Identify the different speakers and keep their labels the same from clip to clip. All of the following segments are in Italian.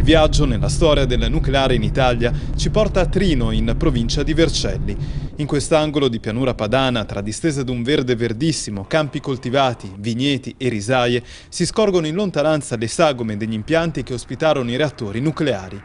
Speaker 1: Il viaggio nella storia del nucleare in Italia ci porta a Trino, in provincia di Vercelli. In quest'angolo di pianura padana, tra distese d'un verde verdissimo, campi coltivati, vigneti e risaie, si scorgono in lontananza le sagome degli impianti che ospitarono i reattori nucleari.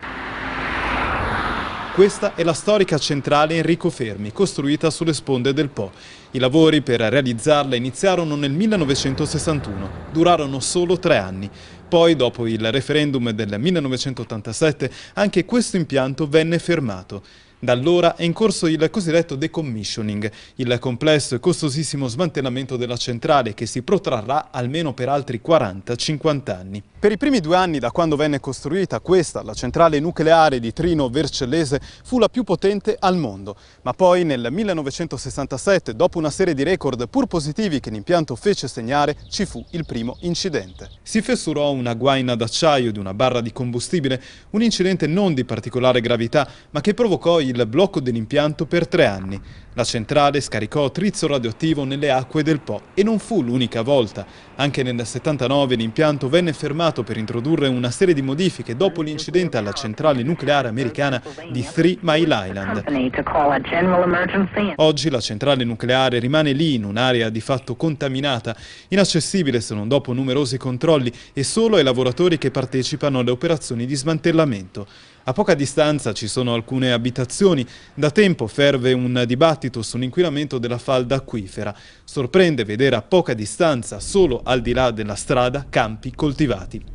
Speaker 1: Questa è la storica centrale Enrico Fermi, costruita sulle sponde del Po. I lavori per realizzarla iniziarono nel 1961, durarono solo tre anni. Poi, dopo il referendum del 1987, anche questo impianto venne fermato. Da allora è in corso il cosiddetto decommissioning, il complesso e costosissimo smantellamento della centrale che si protrarrà almeno per altri 40-50 anni. Per i primi due anni da quando venne costruita questa, la centrale nucleare di Trino Vercellese, fu la più potente al mondo, ma poi nel 1967, dopo una serie di record pur positivi che l'impianto fece segnare, ci fu il primo incidente. Si fessurò una guaina d'acciaio di una barra di combustibile, un incidente non di particolare gravità, ma che provocò il il blocco dell'impianto per tre anni. La centrale scaricò trizzo radioattivo nelle acque del Po e non fu l'unica volta. Anche nel 79 l'impianto venne fermato per introdurre una serie di modifiche dopo l'incidente alla centrale nucleare americana di Three Mile Island. Oggi la centrale nucleare rimane lì in un'area di fatto contaminata, inaccessibile se non dopo numerosi controlli e solo ai lavoratori che partecipano alle operazioni di smantellamento. A poca distanza ci sono alcune abitazioni. Da tempo ferve un dibattito sull'inquinamento della falda acquifera. Sorprende vedere a poca distanza, solo al di là della strada, campi coltivati.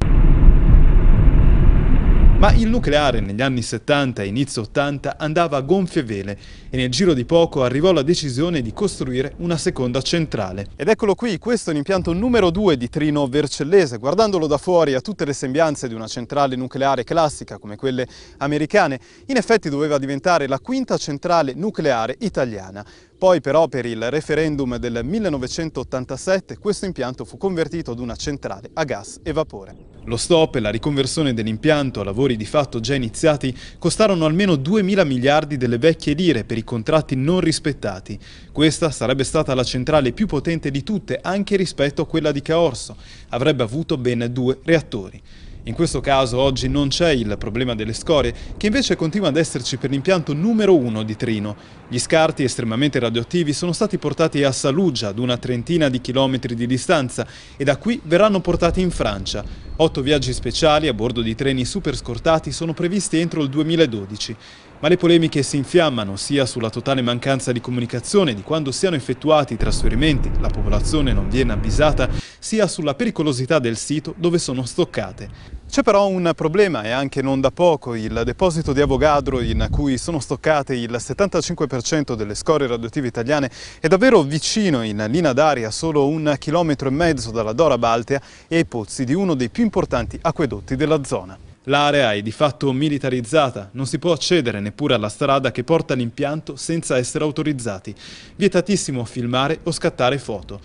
Speaker 1: Ma il nucleare negli anni 70 e inizio 80 andava a gonfie vele e nel giro di poco arrivò la decisione di costruire una seconda centrale. Ed eccolo qui, questo è l'impianto numero 2 di Trino Vercellese. Guardandolo da fuori ha tutte le sembianze di una centrale nucleare classica come quelle americane. In effetti doveva diventare la quinta centrale nucleare italiana. Poi però per il referendum del 1987 questo impianto fu convertito ad una centrale a gas e vapore. Lo stop e la riconversione dell'impianto a lavori di fatto già iniziati costarono almeno 2.000 miliardi delle vecchie lire per i contratti non rispettati. Questa sarebbe stata la centrale più potente di tutte anche rispetto a quella di Caorso. Avrebbe avuto ben due reattori. In questo caso oggi non c'è il problema delle scorie, che invece continua ad esserci per l'impianto numero 1 di Trino. Gli scarti estremamente radioattivi sono stati portati a Saluggia, ad una trentina di chilometri di distanza, e da qui verranno portati in Francia. Otto viaggi speciali a bordo di treni superscortati sono previsti entro il 2012. Ma le polemiche si infiammano sia sulla totale mancanza di comunicazione di quando siano effettuati i trasferimenti, la popolazione non viene avvisata, sia sulla pericolosità del sito dove sono stoccate. C'è però un problema e anche non da poco, il deposito di Avogadro in cui sono stoccate il 75% delle scorie radioattive italiane è davvero vicino in linea d'aria, solo un chilometro e mezzo dalla Dora Baltea e ai pozzi di uno dei più importanti acquedotti della zona. L'area è di fatto militarizzata, non si può accedere neppure alla strada che porta l'impianto senza essere autorizzati. Vietatissimo filmare o scattare foto.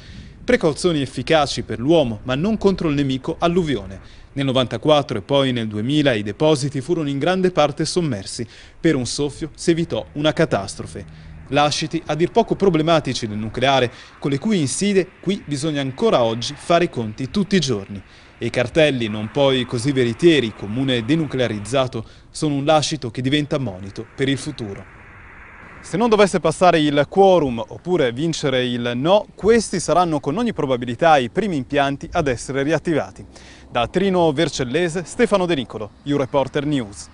Speaker 1: Precauzioni efficaci per l'uomo, ma non contro il nemico alluvione. Nel 1994 e poi nel 2000 i depositi furono in grande parte sommersi. Per un soffio si evitò una catastrofe lasciti a dir poco problematici del nucleare, con le cui inside qui bisogna ancora oggi fare i conti tutti i giorni. E i cartelli, non poi così veritieri, comune denuclearizzato, sono un lascito che diventa monito per il futuro. Se non dovesse passare il quorum oppure vincere il no, questi saranno con ogni probabilità i primi impianti ad essere riattivati. Da Trino Vercellese, Stefano De Nicolo, U Reporter News.